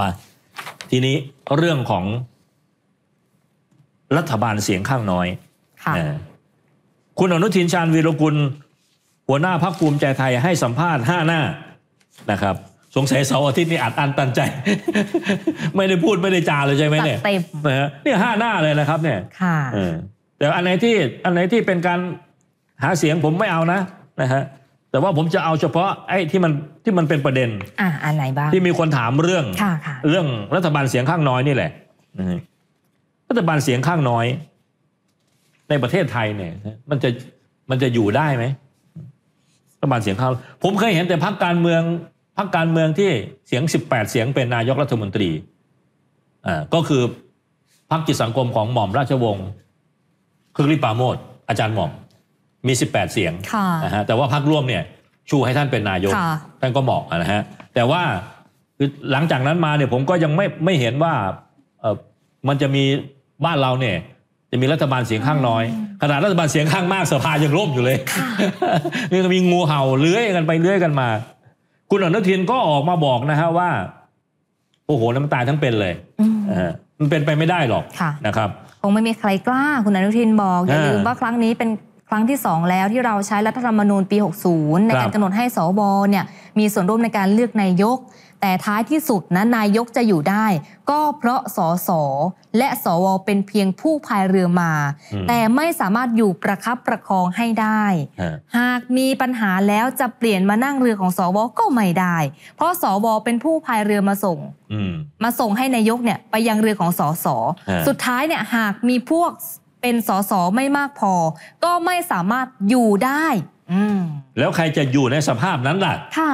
มาทีนี้เรื่องของรัฐบาลเสียงข้างน้อยคคุณอนุทินชาญวีรกุลหัวหน้าพักภูมิใจไทยให้สัมภาษณ์ห้าหน้านะครับ สงสัยเสาร์อาทิตย์นี่อัดอันตันใจ ไม่ได้พูดไม่ได้จาเลยใช่ไหมเนี่ยนะฮะนี่ห้าหน้าเลยนะครับ เนี่ยค่ะแต่อันไหนที่อันไหนที่เป็นการหาเสียงผมไม่เอานะนะฮะแต่ว่าผมจะเอาเฉพาะไอ้ที่มันที่มันเป็นประเด็นอ่าอันไหนบ้างที่มีคนถามเรื่อง เรื่องรัฐบาลเสียงข้างน้อยนี่แหละรัฐบาลเสียงข้างน้อยในประเทศไทยเนี่ยมันจะมันจะอยู่ได้ไหมรัฐบาลเสียงข้างผมเคยเห็นแต่พรรคการเมืองพรรคการเมืองที่เสียงสิบแปดเสียงเป็นนายกรัฐมนตรีอ่าก็คือพรรคจิตสังคมของหม่อมราชวงศ์คือริปาโมดอาจารย์หม่อมมี 18 เสียงนะฮะแต่ว่าพักร่วมเนี่ย ชูให้ท่านเป็นนายกท่านก็เหมาะนะฮะ แต่ว่าคือหลังจากนั้นมาเนี่ยผมก็ยังไม่ไม่เห็นว่าเออมันจะมีบ้านเราเนี่ยจะมีรัฐบาลเสียงข้างน้อย ขนาดรัฐบาลเสียงข้างมากสภายังร่มอยู่เลยนี่ก็มีงูเห่าเลื้อยกันไปเลื้อยกันมา คุณ อนุทินก็ออกมาบอกนะฮะว่าโอ้โหน้ำตาทั้งเป็นเลยมันเป็นไปไม่ได้หรอกนะครับคงไม่มีใครกล้า คุณอนุทินบอกอย่าลืมว่าครั้งนี้เป็นครั้งที่2แล้วที่เราใช้รัฐธรรมนูญปี 60ในการกำหนดให้สวเนี่ยมีส่วนร่วมในการเลือกนายก แต่ท้ายที่สุดนะนายกจะอยู่ได้ ก็เพราะสสและสวเป็นเพียงผู้พายเรือมา แต่ไม่สามารถอยู่ประคับประคองให้ได้ หากมีปัญหาแล้วจะเปลี่ยนมานั่งเรือของสวก็ไม่ได้ เพราะสวเป็นผู้พายเรือมาส่งมาส่งให้นายกเนี่ยไปยังเรือของสสสุดท้ายเนี่ยหากมีพวกเป็นสสไม่มากพอ ก็ไม่สามารถอยู่ได้แล้วใครจะอยู่ในสภาพนั้นล่ะค่ะ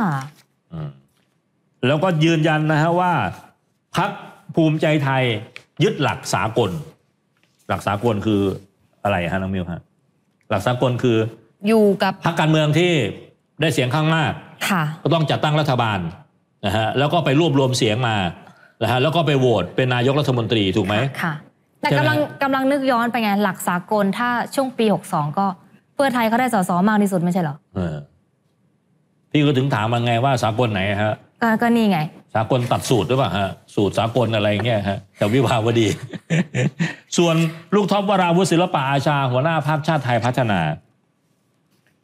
แล้วก็ยืนยันนะฮะว่าพักภูมิใจไทย ยึดหลักสากล หลักสากลคืออะไรฮะน้องมิวฮะหลักสากลคือ อยู่กับพักการเมืองที่ได้เสียงข้างมากก็ต้องจัดตั้งรัฐบาลนะฮะแล้วก็ไปรวบรวมเสียงมานะฮะแล้วก็ไปโหวตเป็นนายกรัฐมนตรีถูกไหมค่ะแต่กำลังกำลังนึกย้อนไปไง หลักสากลถ้าช่วงปีหกสองก็ เพื่อไทยเขาได้สสมากที่สุดไม่ใช่เหรอพี่ก็ถึงถามมาไงว่า สากลไหนฮะก็นี่ไง สากลตัดสูตรหรือเปล่าฮะ สูตรสากลอะไรเงี้ยฮะ แต่วิภาวดี ส่วนลูกท็อปวราวุศิลปะอาชาหัวหน้าภาคชาติไทยพัฒนา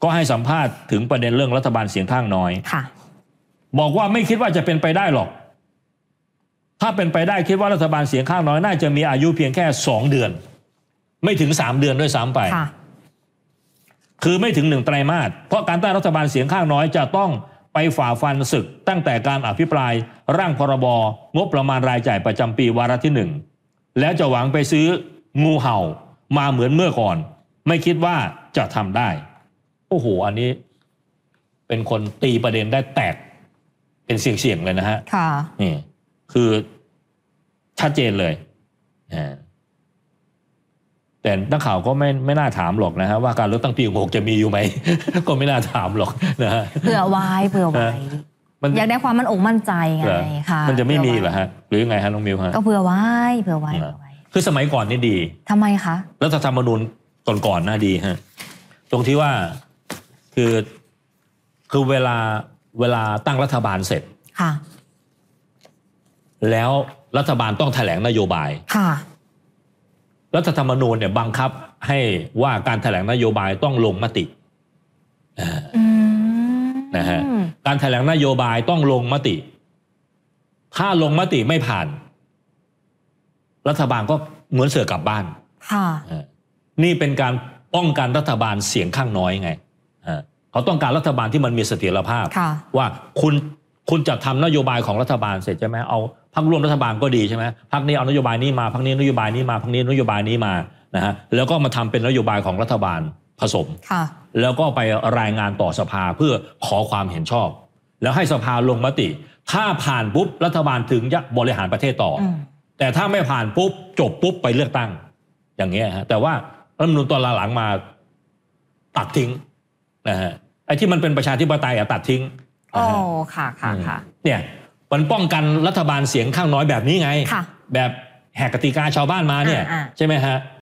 ก็ให้สัมภาษณ์ถึงประเด็นเรื่องรัฐบาลเสียงข้างน้อยบอกว่าไม่คิดว่าจะเป็นไปได้หรอกถ้าเป็นไปได้คิดว่ารัฐบาลเสียงข้างน้อยน่าจะมีอายุเพียงแค่สองเดือน ไม่ถึงสามเดือนด้วยซ้ำไป คือไม่ถึงหนึ่งไตรมาสเพราะการตั้งรัฐบาลเสียงข้างน้อยจะต้องไปฝ่าฟันศึก ตั้งแต่การอภิปรายร่างพรบงบประมาณรายจ่ายประจำปีวาระที่หนึ่งแล้วจะหวังไปซื้องูเห่ามาเหมือนเมื่อก่อน ไม่คิดว่าจะทำได้โอ้โหอันนี้ เป็นคนตีประเด็นได้แตกเป็นเสี่ยงๆเลยนะฮะค่ะนี่คือชัดเจนเลย่แต่นักข่าวก็ไม่ไม่น่าถามหรอกนะฮะว่าการเลือกตั้งปีหกจะมีอยู่ไหมก็ไม่น่าถามหรอกนะฮะ เผื่อไว้เผื่อไว้อยากได้ความมั่นอกมั่นใจไงค่ะ มันจะไม่มีเหรอฮะ หรือไงฮะน้องมิวฮะ ก็เผื่อไว้ เผื่อไว้ คือสมัยก่อนนี่ดี ทำไมคะ รัฐธรรมนูญก่อนๆน่าดีฮะ ตรงที่ว่าคือคือเวลาเวลาตั้งรัฐบาลเสร็จ ค่ะแล้วรัฐบาลต้องแถลงนโยบายค่ะรัฐธรรมนูญเนี่ยบังคับ ให้ว่าการแถลงนโยบายต้องลงมตินะฮะ การแถลงนโยบายต้องลงมติ ถ้าลงมติไม่ผ่าน รัฐบาลก็เหมือนเสือกลับบ้านค่ะนี่เป็นการป้องกันรัฐบาลเสียงข้างน้อยไง เขาต้องการรัฐบาลที่มันมีเสถียรภาพ ว่า คุณคุณจะทำนโยบายของรัฐบาล เสร็จใช่ไหมเอาพรรคร่วมรัฐบาลก็ดีใช่ไหมพรรคนี้เอานโยบายนี้มาพรรคนี้นโยบายนี้มาพรรคนี้นโยบายนี้มานะฮะแล้วก็มาทำเป็นนโยบายของรัฐบาลผสมแล้วก็ไปรายงานต่อสภาเพื่อขอความเห็นชอบ แล้วให้สภาลงมติถ้าผ่านปุ๊บรัฐบาลถึงจะบริหารประเทศต่อ แต่ถ้าไม่ผ่านปุ๊บจบปุ๊บไปเลือกตั้งอย่างเงี้ยฮะแต่ว่ารัฐมนุนตอนหลังมาตัดทิ้งนะฮะไอ้ที่มันเป็นประชาธิปไตยอะตัดทิ้งอ๋อค่ะค่ะค่ะเนี่ยมันป้องกันรัฐบาลเสียงข้างน้อยแบบนี้ไงแบบแหกกติกาชาวบ้านมาเนี่ยใช่ไหมฮะ